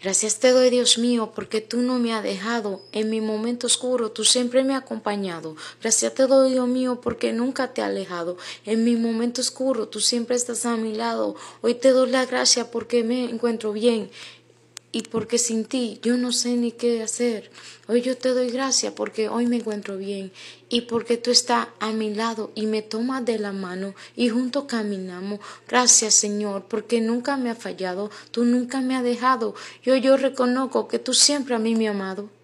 Gracias te doy, Dios mío, porque tú no me has dejado. En mi momento oscuro tú siempre me has acompañado. Gracias te doy, Dios mío, porque nunca te has alejado. En mi momento oscuro tú siempre estás a mi lado. Hoy te doy la gracia porque me encuentro bien y porque sin ti yo no sé ni qué hacer. Hoy yo te doy gracias porque hoy me encuentro bien y porque tú estás a mi lado y me tomas de la mano y juntos caminamos. Gracias Señor porque nunca me ha fallado, tú nunca me has dejado. Yo yo reconozco que tú siempre a mí me has amado.